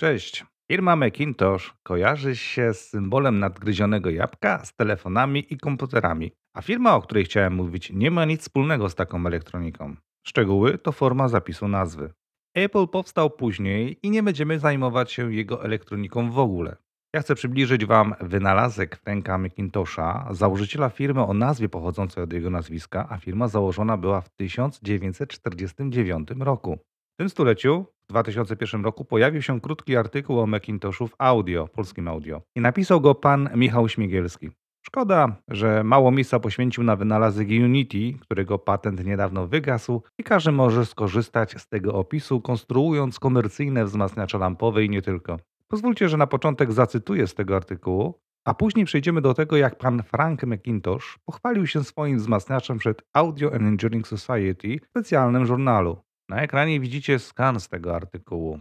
Cześć. Firma Macintosh kojarzy się z symbolem nadgryzionego jabłka, z telefonami i komputerami. A firma, o której chciałem mówić, nie ma nic wspólnego z taką elektroniką. Szczegóły to forma zapisu nazwy. Apple powstał później i nie będziemy zajmować się jego elektroniką w ogóle. Ja chcę przybliżyć Wam wynalazek Franka McIntosha, założyciela firmy o nazwie pochodzącej od jego nazwiska, a firma założona była w 1949 roku. W tym stuleciu, w 2001 roku, pojawił się krótki artykuł o Macintoshu w audio, polskim audio. I napisał go pan Michał Śmigielski. Szkoda, że mało miejsca poświęcił na wynalazek Unity, którego patent niedawno wygasł i każdy może skorzystać z tego opisu, konstruując komercyjne wzmacniacze lampowe i nie tylko. Pozwólcie, że na początek zacytuję z tego artykułu, a później przejdziemy do tego, jak pan Frank McIntosh pochwalił się swoim wzmacniaczem przed Audio and Engineering Society w specjalnym żurnalu. Na ekranie widzicie skan z tego artykułu.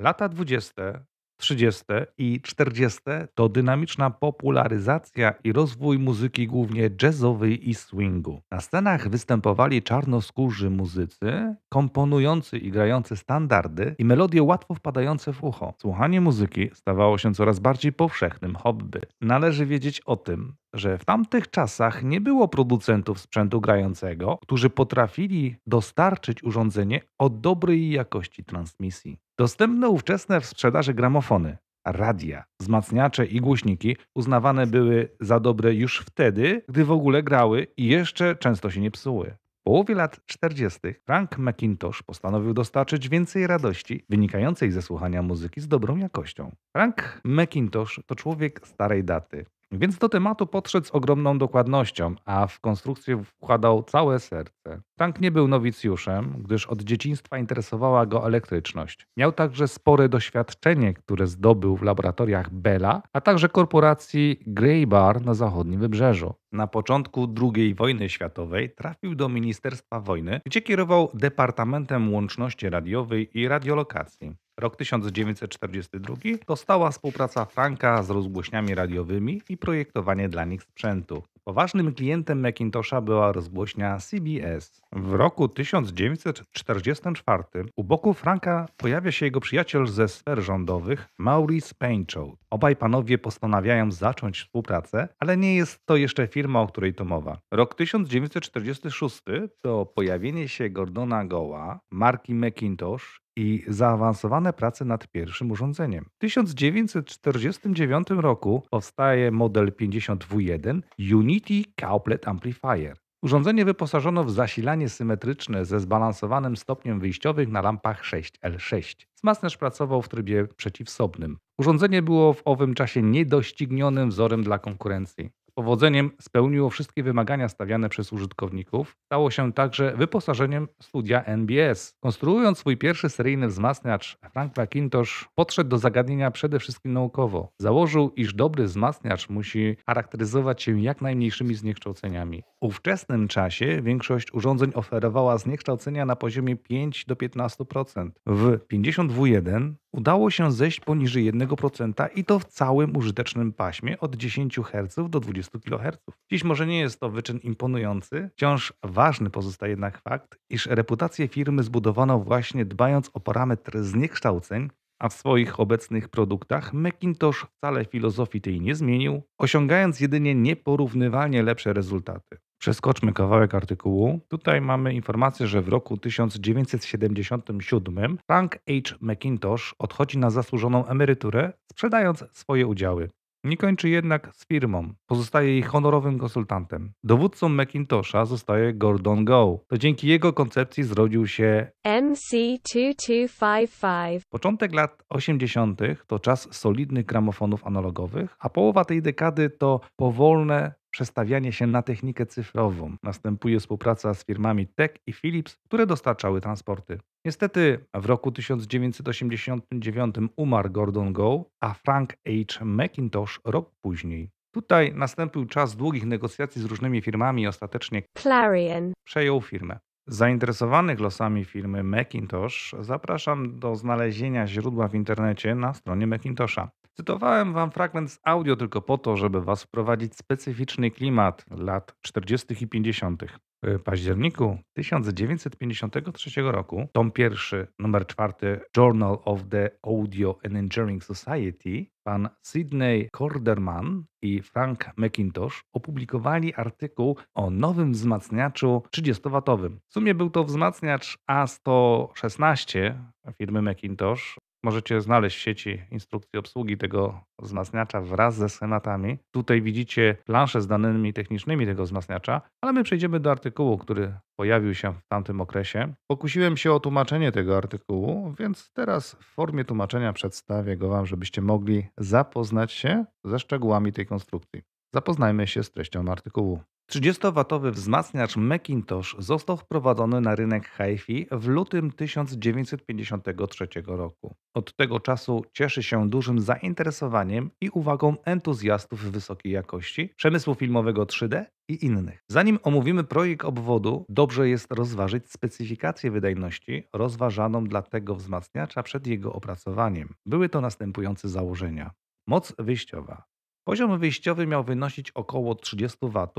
Lata 20. 30. i 40. to dynamiczna popularyzacja i rozwój muzyki głównie jazzowej i swingu. Na scenach występowali czarnoskórzy muzycy, komponujący i grający standardy i melodie łatwo wpadające w ucho. Słuchanie muzyki stawało się coraz bardziej powszechnym hobby. Należy wiedzieć o tym, że w tamtych czasach nie było producentów sprzętu grającego, którzy potrafili dostarczyć urządzenie o dobrej jakości transmisji. Dostępne ówczesne w sprzedaży gramofony, radia, wzmacniacze i głośniki uznawane były za dobre już wtedy, gdy w ogóle grały i jeszcze często się nie psuły. W połowie lat 40. Frank McIntosh postanowił dostarczyć więcej radości wynikającej ze słuchania muzyki z dobrą jakością. Frank McIntosh to człowiek starej daty. Więc do tematu podszedł z ogromną dokładnością, a w konstrukcję wkładał całe serce. Frank nie był nowicjuszem, gdyż od dzieciństwa interesowała go elektryczność. Miał także spore doświadczenie, które zdobył w laboratoriach Bella, a także korporacji Greybar na zachodnim wybrzeżu. Na początku II wojny światowej trafił do Ministerstwa Wojny, gdzie kierował Departamentem Łączności Radiowej i Radiolokacji. Rok 1942 to stała współpraca Franka z rozgłośniami radiowymi i projektowanie dla nich sprzętu. Poważnym klientem Macintosha była rozgłośnia CBS. W roku 1944 u boku Franka pojawia się jego przyjaciel ze sfer rządowych, Maurice Painchow. Obaj panowie postanawiają zacząć współpracę, ale nie jest to jeszcze firma, o której to mowa. Rok 1946 to pojawienie się Gordona Goła, marki Macintosh i zaawansowane prace nad pierwszym urządzeniem. W 1949 roku powstaje model 52.1 Unity Couplet Amplifier. Urządzenie wyposażono w zasilanie symetryczne ze zbalansowanym stopniem wyjściowych na lampach 6L6. Smasnerz pracował w trybie przeciwsobnym. Urządzenie było w owym czasie niedoścignionym wzorem dla konkurencji powodzeniem spełniło wszystkie wymagania stawiane przez użytkowników. Stało się także wyposażeniem studia NBS. Konstruując swój pierwszy seryjny wzmacniacz, Frank McIntosh podszedł do zagadnienia przede wszystkim naukowo. Założył, iż dobry wzmacniacz musi charakteryzować się jak najmniejszymi zniekształceniami. W ówczesnym czasie większość urządzeń oferowała zniekształcenia na poziomie 5 do 15%. W 52.1 udało się zejść poniżej 1% i to w całym użytecznym paśmie od 10 Hz do 20 kHz. Dziś może nie jest to wyczyn imponujący, wciąż ważny pozostaje jednak fakt, iż reputację firmy zbudowano właśnie dbając o parametr zniekształceń, a w swoich obecnych produktach Macintosh wcale filozofii tej nie zmienił, osiągając jedynie nieporównywalnie lepsze rezultaty. Przeskoczmy kawałek artykułu. Tutaj mamy informację, że w roku 1977 Frank H. McIntosh odchodzi na zasłużoną emeryturę, sprzedając swoje udziały. Nie kończy jednak z firmą, pozostaje jej honorowym konsultantem. Dowódcą Macintosha zostaje Gordon Gow. To dzięki jego koncepcji zrodził się MC2255. Początek lat 80. to czas solidnych gramofonów analogowych, a połowa tej dekady to powolne, przestawianie się na technikę cyfrową. Następuje współpraca z firmami Tech i Philips, które dostarczały transporty. Niestety w roku 1989 umarł Gordon Gow, a Frank H. McIntosh rok później. Tutaj nastąpił czas długich negocjacji z różnymi firmami i ostatecznie Clarion przejął firmę. Zainteresowanych losami firmy Macintosh zapraszam do znalezienia źródła w internecie na stronie Macintosha. Cytowałem wam fragment z audio tylko po to, żeby was wprowadzić w specyficzny klimat lat 40. i 50. W październiku 1953 roku tom pierwszy, numer czwarty Journal of the Audio and Engineering Society, pan Sidney Corderman i Frank McIntosh opublikowali artykuł o nowym wzmacniaczu 30-watowym. W sumie był to wzmacniacz A116 firmy McIntosh, Możecie znaleźć w sieci instrukcji obsługi tego wzmacniacza wraz ze schematami. Tutaj widzicie planszę z danymi technicznymi tego wzmacniacza, ale my przejdziemy do artykułu, który pojawił się w tamtym okresie. Pokusiłem się o tłumaczenie tego artykułu, więc teraz w formie tłumaczenia przedstawię go Wam, żebyście mogli zapoznać się ze szczegółami tej konstrukcji. Zapoznajmy się z treścią artykułu. 30-watowy wzmacniacz Macintosh został wprowadzony na rynek Hifi w lutym 1953 roku. Od tego czasu cieszy się dużym zainteresowaniem i uwagą entuzjastów wysokiej jakości, przemysłu filmowego 3D i innych. Zanim omówimy projekt obwodu, dobrze jest rozważyć specyfikację wydajności rozważaną dla tego wzmacniacza przed jego opracowaniem. Były to następujące założenia. Moc wyjściowa Poziom wyjściowy miał wynosić około 30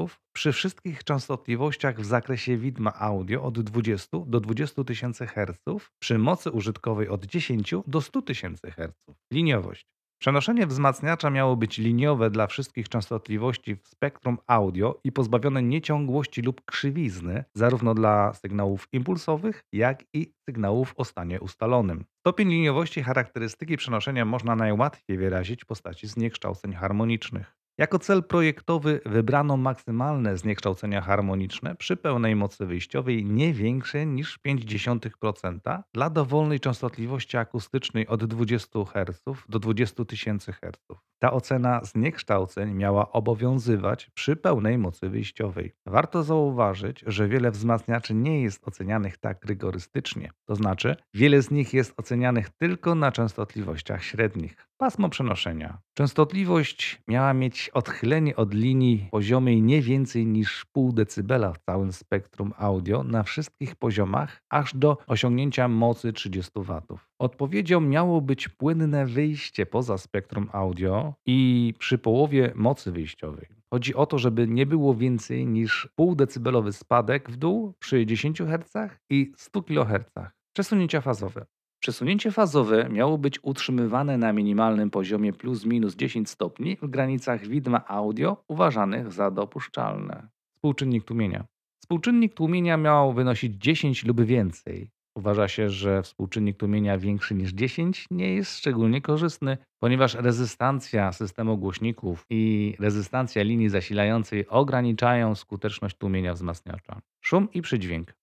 W przy wszystkich częstotliwościach w zakresie widma audio od 20 do 20 000 Hz, przy mocy użytkowej od 10 do 100 000 Hz. Liniowość. Przenoszenie wzmacniacza miało być liniowe dla wszystkich częstotliwości w spektrum audio i pozbawione nieciągłości lub krzywizny, zarówno dla sygnałów impulsowych, jak i sygnałów o stanie ustalonym. Stopień liniowości charakterystyki przenoszenia można najłatwiej wyrazić w postaci zniekształceń harmonicznych. Jako cel projektowy wybrano maksymalne zniekształcenia harmoniczne przy pełnej mocy wyjściowej nie większe niż 0,5% dla dowolnej częstotliwości akustycznej od 20 Hz do 20 000 Hz. Ta ocena zniekształceń miała obowiązywać przy pełnej mocy wyjściowej. Warto zauważyć, że wiele wzmacniaczy nie jest ocenianych tak rygorystycznie, to znaczy wiele z nich jest ocenianych tylko na częstotliwościach średnich. Pasmo przenoszenia. Częstotliwość miała mieć odchylenie od linii poziomej nie więcej niż pół decybela w całym spektrum audio na wszystkich poziomach aż do osiągnięcia mocy 30 W. Odpowiedzią miało być płynne wyjście poza spektrum audio i przy połowie mocy wyjściowej. Chodzi o to, żeby nie było więcej niż pół decybelowy spadek w dół przy 10 Hz i 100 kHz. Przesunięcia fazowe. Przesunięcie fazowe miało być utrzymywane na minimalnym poziomie plus minus 10 stopni w granicach widma audio uważanych za dopuszczalne. Współczynnik tłumienia. Współczynnik tłumienia miał wynosić 10 lub więcej. Uważa się, że współczynnik tłumienia większy niż 10 nie jest szczególnie korzystny, ponieważ rezystancja systemu głośników i rezystancja linii zasilającej ograniczają skuteczność tłumienia wzmacniacza. Szum i przydźwięk.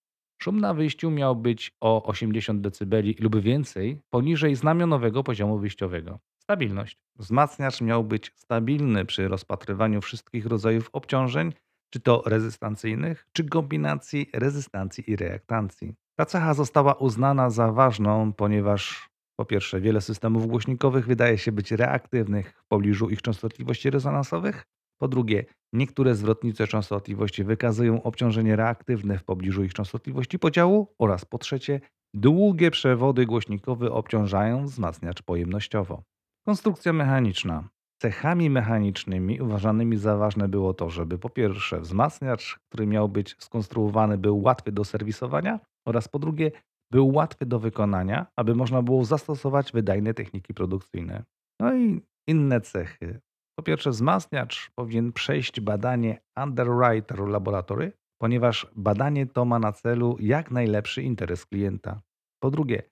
Szum na wyjściu miał być o 80 dB lub więcej poniżej znamionowego poziomu wyjściowego. Stabilność. Wzmacniacz miał być stabilny przy rozpatrywaniu wszystkich rodzajów obciążeń, czy to rezystancyjnych, czy kombinacji rezystancji i reaktancji. Ta cecha została uznana za ważną, ponieważ po pierwsze wiele systemów głośnikowych wydaje się być reaktywnych w pobliżu ich częstotliwości rezonansowych, po drugie niektóre zwrotnice częstotliwości wykazują obciążenie reaktywne w pobliżu ich częstotliwości podziału oraz po trzecie długie przewody głośnikowe obciążają wzmacniacz pojemnościowo. Konstrukcja mechaniczna cechami mechanicznymi uważanymi za ważne było to, żeby po pierwsze wzmacniacz, który miał być skonstruowany, był łatwy do serwisowania oraz po drugie był łatwy do wykonania, aby można było zastosować wydajne techniki produkcyjne. No i inne cechy. Po pierwsze wzmacniacz powinien przejść badanie Underwriter Laboratory, ponieważ badanie to ma na celu jak najlepszy interes klienta. Po drugie,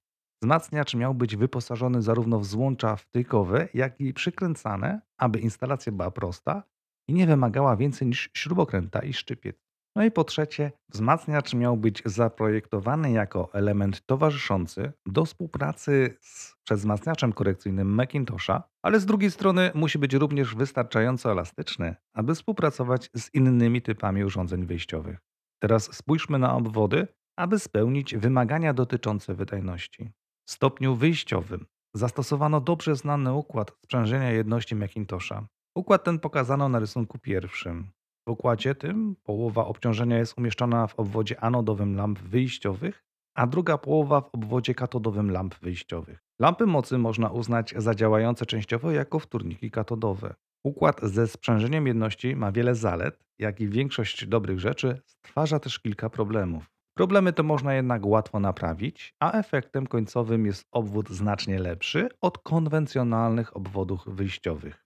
Wzmacniacz miał być wyposażony zarówno w złącza wtykowe, jak i przykręcane, aby instalacja była prosta i nie wymagała więcej niż śrubokręta i szczypiec. No i po trzecie, wzmacniacz miał być zaprojektowany jako element towarzyszący do współpracy z przedwzmacniaczem korekcyjnym Macintosha, ale z drugiej strony musi być również wystarczająco elastyczny, aby współpracować z innymi typami urządzeń wyjściowych. Teraz spójrzmy na obwody, aby spełnić wymagania dotyczące wydajności stopniu wyjściowym zastosowano dobrze znany układ sprzężenia jedności Macintosha. Układ ten pokazano na rysunku pierwszym. W układzie tym połowa obciążenia jest umieszczona w obwodzie anodowym lamp wyjściowych, a druga połowa w obwodzie katodowym lamp wyjściowych. Lampy mocy można uznać za działające częściowo jako wtórniki katodowe. Układ ze sprzężeniem jedności ma wiele zalet, jak i większość dobrych rzeczy, stwarza też kilka problemów. Problemy to można jednak łatwo naprawić, a efektem końcowym jest obwód znacznie lepszy od konwencjonalnych obwodów wyjściowych.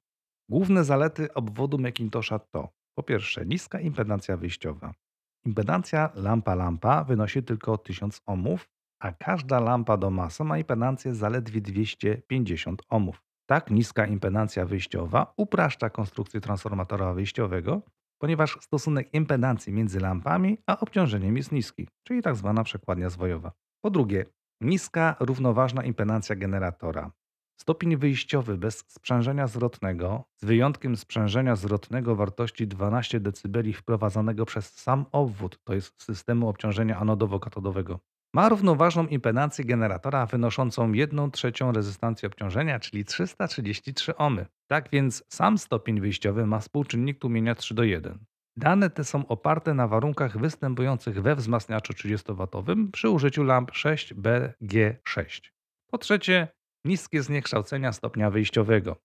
Główne zalety obwodu Macintosha to po pierwsze niska impedancja wyjściowa. Impedancja lampa-lampa wynosi tylko 1000 ohmów, a każda lampa do masy ma impedancję zaledwie 250 ohmów. Tak niska impedancja wyjściowa upraszcza konstrukcję transformatora wyjściowego ponieważ stosunek impedancji między lampami a obciążeniem jest niski, czyli tzw. Tak przekładnia zwojowa. Po drugie, niska równoważna impedancja generatora. Stopień wyjściowy bez sprzężenia zwrotnego, z wyjątkiem sprzężenia zwrotnego wartości 12 dB wprowadzanego przez sam obwód, to jest systemu obciążenia anodowo-katodowego. Ma równoważną impedancję generatora wynoszącą 1 trzecią rezystancji obciążenia, czyli 333 ohmy. Tak więc sam stopień wyjściowy ma współczynnik tłumienia 3 do 1. Dane te są oparte na warunkach występujących we wzmacniaczu 30W przy użyciu lamp 6BG6. Po trzecie, niskie zniekształcenia stopnia wyjściowego.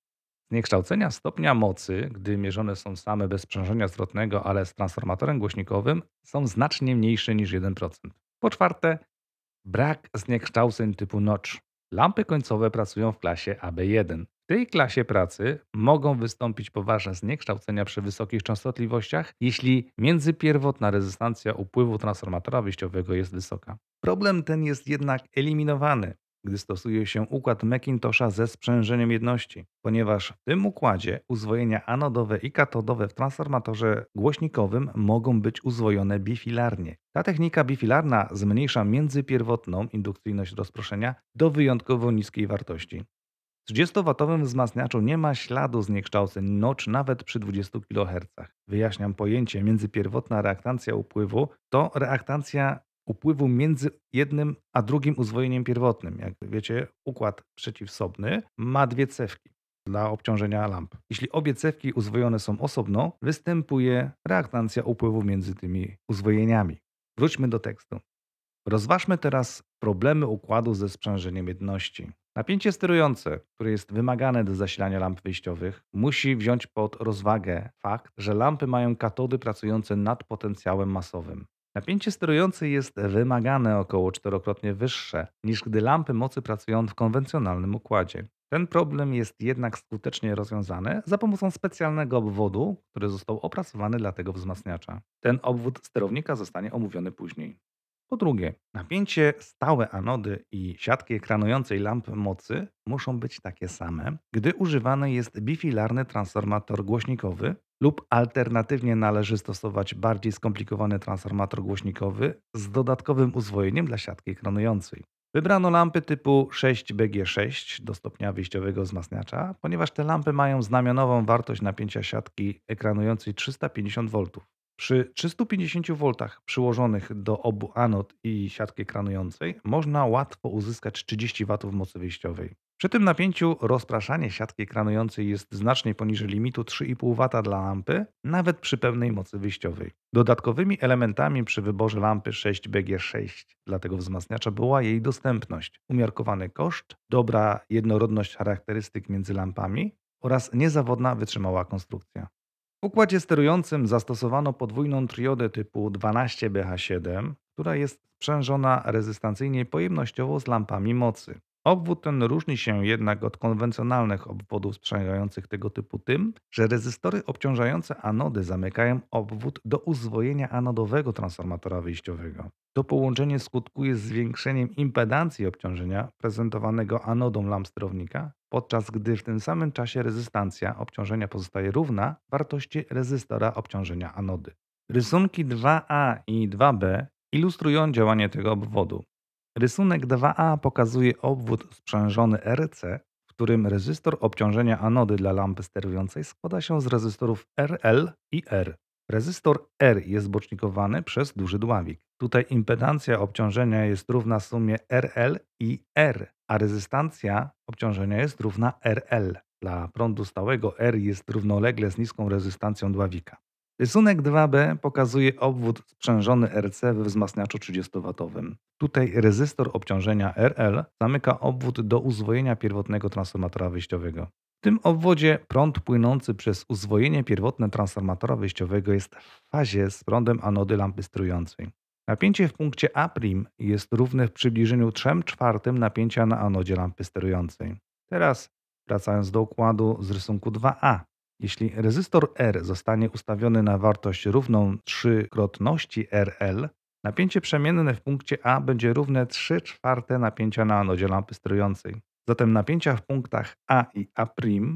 Zniekształcenia stopnia mocy, gdy mierzone są same bez sprzężenia zwrotnego, ale z transformatorem głośnikowym, są znacznie mniejsze niż 1%. Po czwarte, Brak zniekształceń typu notch. Lampy końcowe pracują w klasie AB1. W tej klasie pracy mogą wystąpić poważne zniekształcenia przy wysokich częstotliwościach, jeśli międzypierwotna rezystancja upływu transformatora wyjściowego jest wysoka. Problem ten jest jednak eliminowany gdy stosuje się układ Macintosha ze sprzężeniem jedności, ponieważ w tym układzie uzwojenia anodowe i katodowe w transformatorze głośnikowym mogą być uzwojone bifilarnie. Ta technika bifilarna zmniejsza międzypierwotną indukcyjność rozproszenia do wyjątkowo niskiej wartości. W 30-watowym wzmacniaczu nie ma śladu zniekształceń nocz nawet przy 20 kHz. Wyjaśniam pojęcie międzypierwotna reaktancja upływu to reaktancja upływu między jednym a drugim uzwojeniem pierwotnym. Jak wiecie, układ przeciwsobny ma dwie cewki dla obciążenia lamp. Jeśli obie cewki uzwojone są osobno, występuje reaktancja upływu między tymi uzwojeniami. Wróćmy do tekstu. Rozważmy teraz problemy układu ze sprzężeniem jedności. Napięcie sterujące, które jest wymagane do zasilania lamp wyjściowych, musi wziąć pod rozwagę fakt, że lampy mają katody pracujące nad potencjałem masowym. Napięcie sterujące jest wymagane około czterokrotnie wyższe niż gdy lampy mocy pracują w konwencjonalnym układzie. Ten problem jest jednak skutecznie rozwiązany za pomocą specjalnego obwodu, który został opracowany dla tego wzmacniacza. Ten obwód sterownika zostanie omówiony później. Po drugie, napięcie stałe anody i siatki ekranującej lamp mocy muszą być takie same, gdy używany jest bifilarny transformator głośnikowy lub alternatywnie należy stosować bardziej skomplikowany transformator głośnikowy z dodatkowym uzwojeniem dla siatki ekranującej. Wybrano lampy typu 6BG6 do stopnia wyjściowego wzmacniacza, ponieważ te lampy mają znamionową wartość napięcia siatki ekranującej 350 V. Przy 350 V przyłożonych do obu anod i siatki kranującej można łatwo uzyskać 30 W mocy wyjściowej. Przy tym napięciu rozpraszanie siatki kranującej jest znacznie poniżej limitu 3,5 W dla lampy, nawet przy pełnej mocy wyjściowej. Dodatkowymi elementami przy wyborze lampy 6BG6 dla tego wzmacniacza była jej dostępność, umiarkowany koszt, dobra jednorodność charakterystyk między lampami oraz niezawodna wytrzymała konstrukcja. W układzie sterującym zastosowano podwójną triodę typu 12BH7, która jest sprzężona rezystancyjnie pojemnościowo z lampami mocy. Obwód ten różni się jednak od konwencjonalnych obwodów sprzęgających tego typu tym, że rezystory obciążające anody zamykają obwód do uzwojenia anodowego transformatora wyjściowego. To połączenie skutkuje zwiększeniem impedancji obciążenia prezentowanego anodą lamp sterownika, podczas gdy w tym samym czasie rezystancja obciążenia pozostaje równa wartości rezystora obciążenia anody. Rysunki 2a i 2b ilustrują działanie tego obwodu. Rysunek 2a pokazuje obwód sprzężony RC, w którym rezystor obciążenia anody dla lampy sterującej składa się z rezystorów RL i R. Rezystor R jest bocznikowany przez duży dławik. Tutaj impedancja obciążenia jest równa sumie RL i R, a rezystancja obciążenia jest równa RL. Dla prądu stałego R jest równolegle z niską rezystancją dławika. Rysunek 2B pokazuje obwód sprzężony RC we wzmacniaczu 30W. Tutaj rezystor obciążenia RL zamyka obwód do uzwojenia pierwotnego transformatora wyjściowego. W tym obwodzie prąd płynący przez uzwojenie pierwotne transformatora wyjściowego jest w fazie z prądem anody lampy strującej. Napięcie w punkcie A' jest równe w przybliżeniu 3 czwartym napięcia na anodzie lampy sterującej. Teraz wracając do układu z rysunku 2a. Jeśli rezystor R zostanie ustawiony na wartość równą trzykrotności RL, napięcie przemienne w punkcie A będzie równe 3 czwarte napięcia na anodzie lampy sterującej. Zatem napięcia w punktach A i A'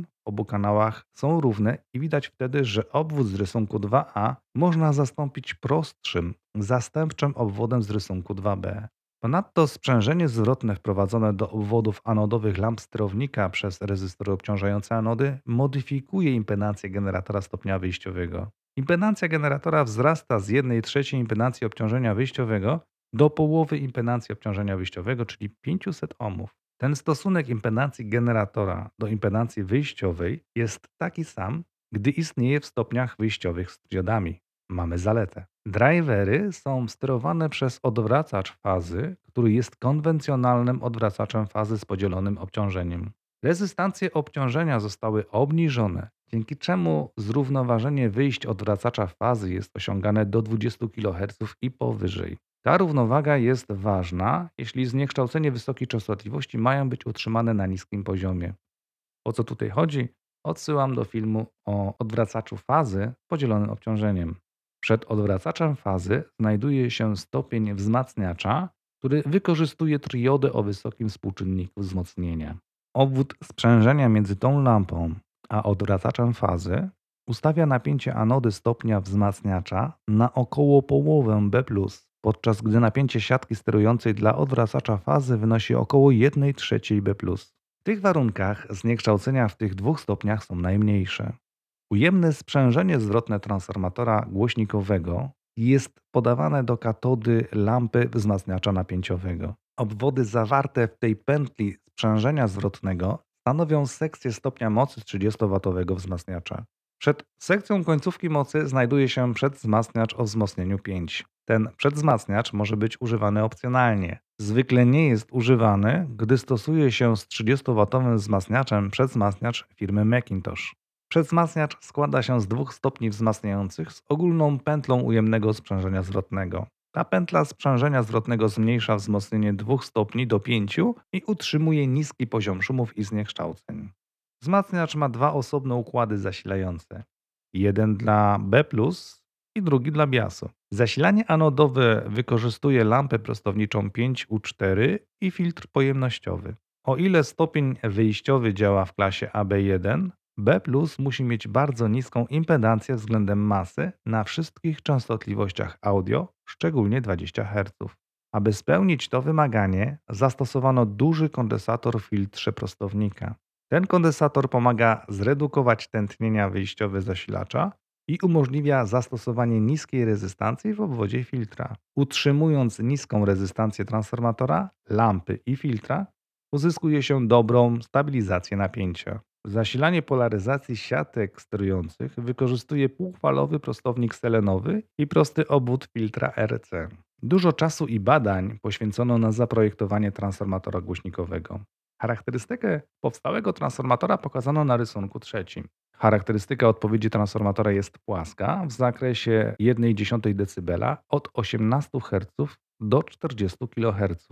w obu kanałach są równe i widać wtedy, że obwód z rysunku 2A można zastąpić prostszym, zastępczym obwodem z rysunku 2B. Ponadto sprzężenie zwrotne wprowadzone do obwodów anodowych lamp sterownika przez rezystory obciążające anody modyfikuje impedancję generatora stopnia wyjściowego. Impedancja generatora wzrasta z 1 trzeciej impedancji obciążenia wyjściowego do połowy impedancji obciążenia wyjściowego, czyli 500 ohmów. Ten stosunek impedancji generatora do impedancji wyjściowej jest taki sam, gdy istnieje w stopniach wyjściowych z triodami mamy zaletę. Drivery są sterowane przez odwracacz fazy, który jest konwencjonalnym odwracaczem fazy z podzielonym obciążeniem. Rezystancje obciążenia zostały obniżone, dzięki czemu zrównoważenie wyjść odwracacza fazy jest osiągane do 20 kHz i powyżej. Ta równowaga jest ważna, jeśli zniekształcenie wysokiej częstotliwości mają być utrzymane na niskim poziomie. O co tutaj chodzi? Odsyłam do filmu o odwracaczu fazy podzielonym obciążeniem. Przed odwracaczem fazy znajduje się stopień wzmacniacza, który wykorzystuje triodę o wysokim współczynniku wzmocnienia. Obwód sprzężenia między tą lampą a odwracaczem fazy ustawia napięcie anody stopnia wzmacniacza na około połowę B+, podczas gdy napięcie siatki sterującej dla odwracacza fazy wynosi około 1 trzeciej B+. W tych warunkach zniekształcenia w tych dwóch stopniach są najmniejsze. Ujemne sprzężenie zwrotne transformatora głośnikowego jest podawane do katody lampy wzmacniacza napięciowego. Obwody zawarte w tej pętli sprzężenia zwrotnego stanowią sekcję stopnia mocy 30W wzmacniacza. Przed sekcją końcówki mocy znajduje się przedwzmacniacz o wzmocnieniu 5. Ten przedwzmacniacz może być używany opcjonalnie. Zwykle nie jest używany, gdy stosuje się z 30W wzmacniaczem przedwzmacniacz firmy Macintosh. Przedwzmacniacz składa się z dwóch stopni wzmacniających z ogólną pętlą ujemnego sprzężenia zwrotnego. Ta pętla sprzężenia zwrotnego zmniejsza wzmocnienie dwóch stopni do pięciu i utrzymuje niski poziom szumów i zniekształceń. Wzmacniacz ma dwa osobne układy zasilające. Jeden dla B+, i drugi dla biasu. Zasilanie anodowe wykorzystuje lampę prostowniczą 5U4 i filtr pojemnościowy. O ile stopień wyjściowy działa w klasie AB1, B musi mieć bardzo niską impedancję względem masy na wszystkich częstotliwościach audio, szczególnie 20 Hz. Aby spełnić to wymaganie, zastosowano duży kondensator w filtrze prostownika. Ten kondensator pomaga zredukować tętnienia wyjściowe zasilacza i umożliwia zastosowanie niskiej rezystancji w obwodzie filtra. Utrzymując niską rezystancję transformatora, lampy i filtra, uzyskuje się dobrą stabilizację napięcia. Zasilanie polaryzacji siatek sterujących wykorzystuje półfalowy prostownik selenowy i prosty obwód filtra RC. Dużo czasu i badań poświęcono na zaprojektowanie transformatora głośnikowego. Charakterystykę powstałego transformatora pokazano na rysunku trzecim. Charakterystyka odpowiedzi transformatora jest płaska w zakresie 1,1 dB od 18 Hz do 40 kHz.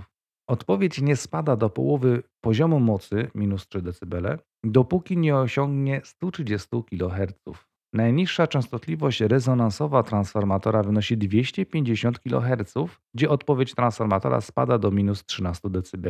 Odpowiedź nie spada do połowy poziomu mocy minus 3 dB, dopóki nie osiągnie 130 kHz. Najniższa częstotliwość rezonansowa transformatora wynosi 250 kHz, gdzie odpowiedź transformatora spada do minus 13 dB.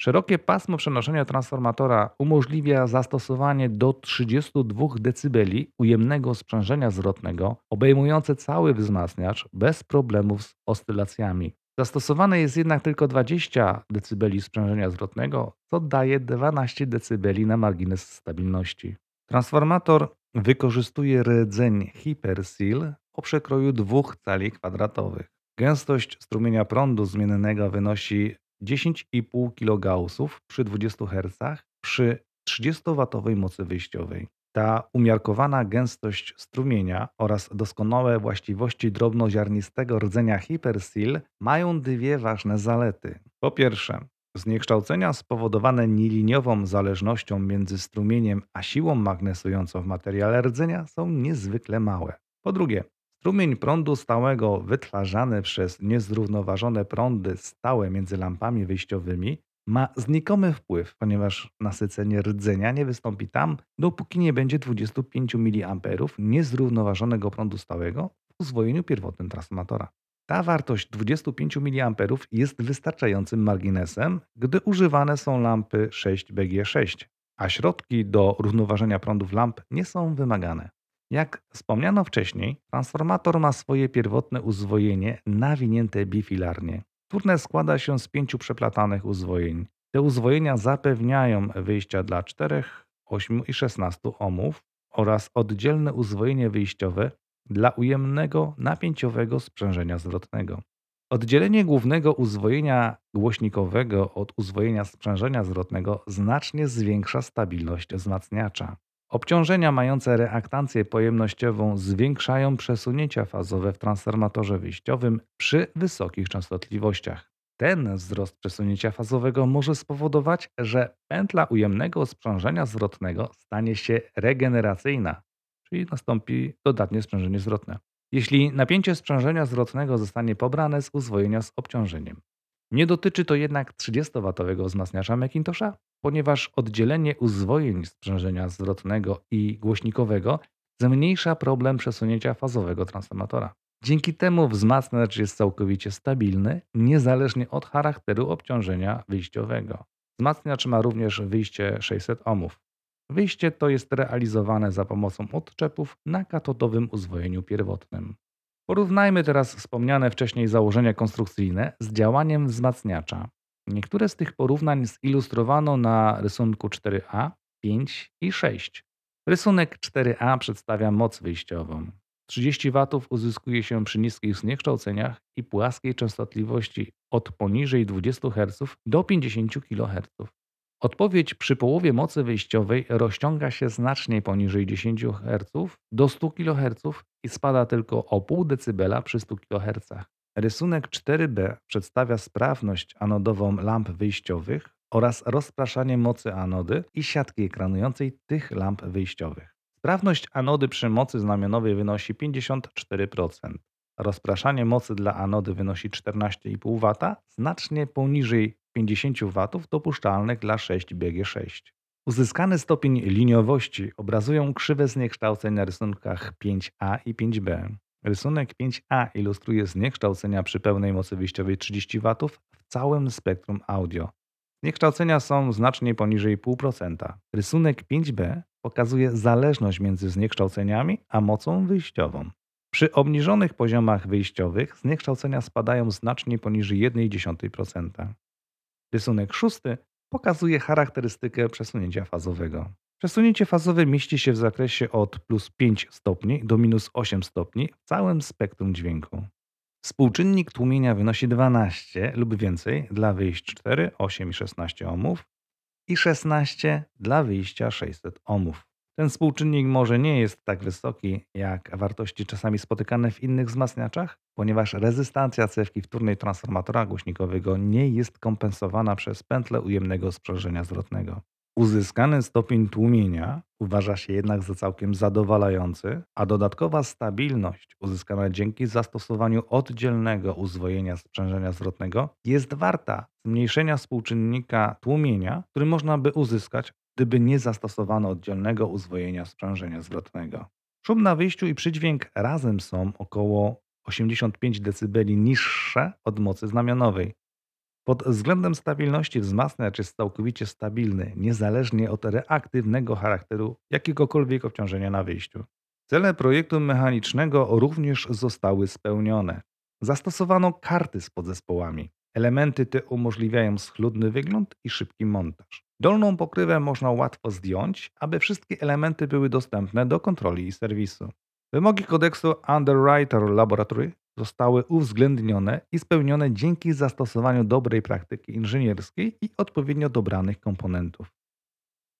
Szerokie pasmo przenoszenia transformatora umożliwia zastosowanie do 32 dB ujemnego sprzężenia zwrotnego, obejmujące cały wzmacniacz bez problemów z oscylacjami. Zastosowane jest jednak tylko 20 dB sprzężenia zwrotnego, co daje 12 dB na margines stabilności. Transformator wykorzystuje rdzeń HyperSeal o przekroju 2 cali kwadratowych. Gęstość strumienia prądu zmiennego wynosi 10,5 kg przy 20 Hz przy 30-watowej mocy wyjściowej. Ta umiarkowana gęstość strumienia oraz doskonałe właściwości drobnoziarnistego rdzenia hypersil mają dwie ważne zalety. Po pierwsze, zniekształcenia spowodowane nieliniową zależnością między strumieniem a siłą magnesującą w materiale rdzenia są niezwykle małe. Po drugie, strumień prądu stałego wytwarzany przez niezrównoważone prądy stałe między lampami wyjściowymi ma znikomy wpływ, ponieważ nasycenie rdzenia nie wystąpi tam, dopóki nie będzie 25 mA niezrównoważonego prądu stałego w uzwojeniu pierwotnym transformatora. Ta wartość 25 mA jest wystarczającym marginesem, gdy używane są lampy 6BG6, a środki do równoważenia prądów lamp nie są wymagane. Jak wspomniano wcześniej, transformator ma swoje pierwotne uzwojenie nawinięte bifilarnie, Turne składa się z pięciu przeplatanych uzwojeń. Te uzwojenia zapewniają wyjścia dla 4, 8 i 16 omów oraz oddzielne uzwojenie wyjściowe dla ujemnego napięciowego sprzężenia zwrotnego. Oddzielenie głównego uzwojenia głośnikowego od uzwojenia sprzężenia zwrotnego znacznie zwiększa stabilność wzmacniacza. Obciążenia mające reaktancję pojemnościową zwiększają przesunięcia fazowe w transformatorze wyjściowym przy wysokich częstotliwościach. Ten wzrost przesunięcia fazowego może spowodować, że pętla ujemnego sprzężenia zwrotnego stanie się regeneracyjna, czyli nastąpi dodatnie sprzężenie zwrotne. Jeśli napięcie sprzężenia zwrotnego zostanie pobrane z uzwojenia z obciążeniem, nie dotyczy to jednak 30-watowego wzmacniacza Macintosha, ponieważ oddzielenie uzwojeń sprzężenia zwrotnego i głośnikowego zmniejsza problem przesunięcia fazowego transformatora. Dzięki temu wzmacniacz jest całkowicie stabilny, niezależnie od charakteru obciążenia wyjściowego. Wzmacniacz ma również wyjście 600 ohmów. Wyjście to jest realizowane za pomocą odczepów na katodowym uzwojeniu pierwotnym. Porównajmy teraz wspomniane wcześniej założenia konstrukcyjne z działaniem wzmacniacza. Niektóre z tych porównań zilustrowano na rysunku 4a, 5 i 6. Rysunek 4a przedstawia moc wyjściową. 30 W uzyskuje się przy niskich zniekształceniach i płaskiej częstotliwości od poniżej 20 Hz do 50 kHz. Odpowiedź przy połowie mocy wyjściowej rozciąga się znacznie poniżej 10 Hz do 100 kHz i spada tylko o 0,5 dB przy 100 kHz. Rysunek 4b przedstawia sprawność anodową lamp wyjściowych oraz rozpraszanie mocy anody i siatki ekranującej tych lamp wyjściowych. Sprawność anody przy mocy znamionowej wynosi 54%. Rozpraszanie mocy dla anody wynosi 14,5 W, znacznie poniżej 50 W dopuszczalnych dla 6BG6. Uzyskany stopień liniowości obrazują krzywe zniekształcenia na rysunkach 5A i 5B. Rysunek 5A ilustruje zniekształcenia przy pełnej mocy wyjściowej 30 W w całym spektrum audio. Zniekształcenia są znacznie poniżej 0,5%. Rysunek 5B pokazuje zależność między zniekształceniami a mocą wyjściową. Przy obniżonych poziomach wyjściowych zniekształcenia spadają znacznie poniżej 0,1%. Rysunek szósty pokazuje charakterystykę przesunięcia fazowego. Przesunięcie fazowe mieści się w zakresie od plus 5 stopni do minus 8 stopni w całym spektrum dźwięku. Współczynnik tłumienia wynosi 12 lub więcej dla wyjść 4, 8 i 16 ohmów i 16 dla wyjścia 600 ohmów. Ten współczynnik może nie jest tak wysoki jak wartości czasami spotykane w innych wzmacniaczach, ponieważ rezystancja cewki wtórnej transformatora głośnikowego nie jest kompensowana przez pętlę ujemnego sprzężenia zwrotnego. Uzyskany stopień tłumienia uważa się jednak za całkiem zadowalający, a dodatkowa stabilność uzyskana dzięki zastosowaniu oddzielnego uzwojenia sprzężenia zwrotnego jest warta zmniejszenia współczynnika tłumienia, który można by uzyskać gdyby nie zastosowano oddzielnego uzwojenia sprzężenia zwrotnego. Szum na wyjściu i przydźwięk razem są około 85 dB niższe od mocy znamionowej. Pod względem stabilności wzmacniacz jest całkowicie stabilny, niezależnie od reaktywnego charakteru jakiegokolwiek obciążenia na wyjściu. Cele projektu mechanicznego również zostały spełnione. Zastosowano karty z podzespołami. Elementy te umożliwiają schludny wygląd i szybki montaż. Dolną pokrywę można łatwo zdjąć, aby wszystkie elementy były dostępne do kontroli i serwisu. Wymogi kodeksu Underwriter Laboratory zostały uwzględnione i spełnione dzięki zastosowaniu dobrej praktyki inżynierskiej i odpowiednio dobranych komponentów.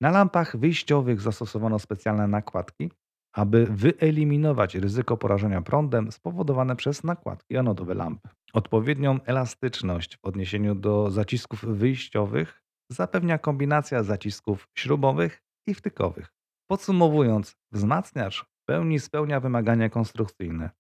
Na lampach wyjściowych zastosowano specjalne nakładki, aby wyeliminować ryzyko porażenia prądem spowodowane przez nakładki anodowe lampy. Odpowiednią elastyczność w odniesieniu do zacisków wyjściowych zapewnia kombinacja zacisków śrubowych i wtykowych. Podsumowując, wzmacniacz w pełni spełnia wymagania konstrukcyjne.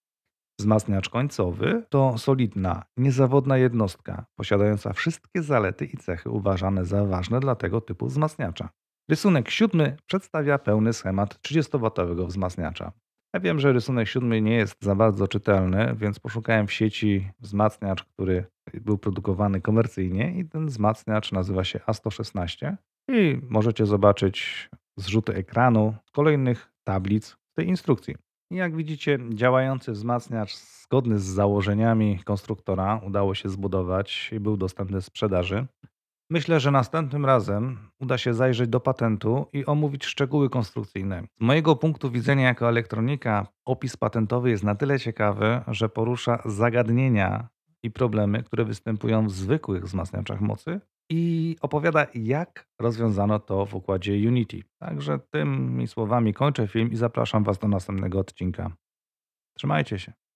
Wzmacniacz końcowy to solidna, niezawodna jednostka, posiadająca wszystkie zalety i cechy uważane za ważne dla tego typu wzmacniacza. Rysunek siódmy przedstawia pełny schemat 30 watowego wzmacniacza. Ja wiem, że rysunek siódmy nie jest za bardzo czytelny, więc poszukałem w sieci wzmacniacz, który był produkowany komercyjnie i ten wzmacniacz nazywa się A116 i możecie zobaczyć zrzuty ekranu kolejnych tablic tej instrukcji. I jak widzicie, działający wzmacniacz zgodny z założeniami konstruktora udało się zbudować i był dostępny w sprzedaży. Myślę, że następnym razem uda się zajrzeć do patentu i omówić szczegóły konstrukcyjne. Z mojego punktu widzenia jako elektronika opis patentowy jest na tyle ciekawy, że porusza zagadnienia i problemy, które występują w zwykłych wzmacniaczach mocy i opowiada, jak rozwiązano to w układzie Unity. Także tymi słowami kończę film i zapraszam Was do następnego odcinka. Trzymajcie się.